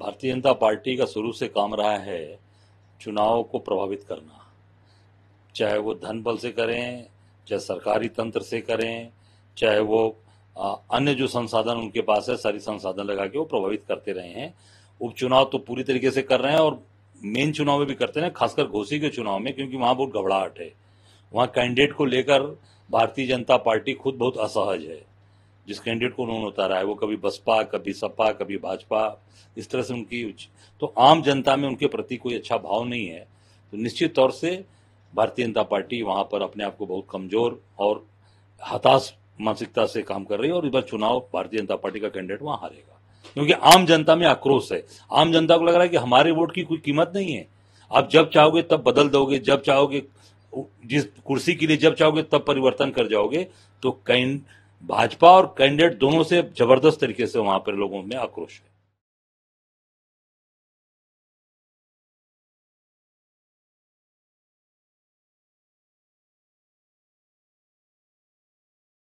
भारतीय जनता पार्टी का शुरू से काम रहा है चुनाव को प्रभावित करना चाहे वो धन बल से करें चाहे सरकारी तंत्र से करें चाहे वो अन्य जो संसाधन उनके पास है सारी संसाधन लगा के वो प्रभावित करते रहे हैं उपचुनाव तो पूरी तरीके से कर रहे हैं और मेन चुनाव में भी करते हैं खासकर घोसी के चुनाव में क्योंकि वहाँ बहुत घबराहट है वहाँ कैंडिडेट को लेकर भारतीय जनता पार्टी खुद बहुत असहज है जिस कैंडिडेट को उन्होंने उतारा है वो कभी बसपा कभी सपा कभी भाजपा इस तरह से उनकी तो आम जनता में उनके प्रति कोई अच्छा भाव नहीं है तो निश्चित तौर से भारतीय जनता पार्टी वहां पर अपने आप को बहुत कमजोर और हताश मानसिकता से काम कर रही है और इस बार चुनाव भारतीय जनता पार्टी का कैंडिडेट वहां हारेगा क्योंकि आम जनता में आक्रोश है आम जनता को लग रहा है कि हमारे वोट की कोई कीमत नहीं है आप जब चाहोगे तब बदल दोगे जब चाहोगे जिस कुर्सी के लिए जब चाहोगे तब परिवर्तन कर जाओगे तो कैंड भाजपा और कैंडिडेट दोनों से जबरदस्त तरीके से वहां पर लोगों में आक्रोश है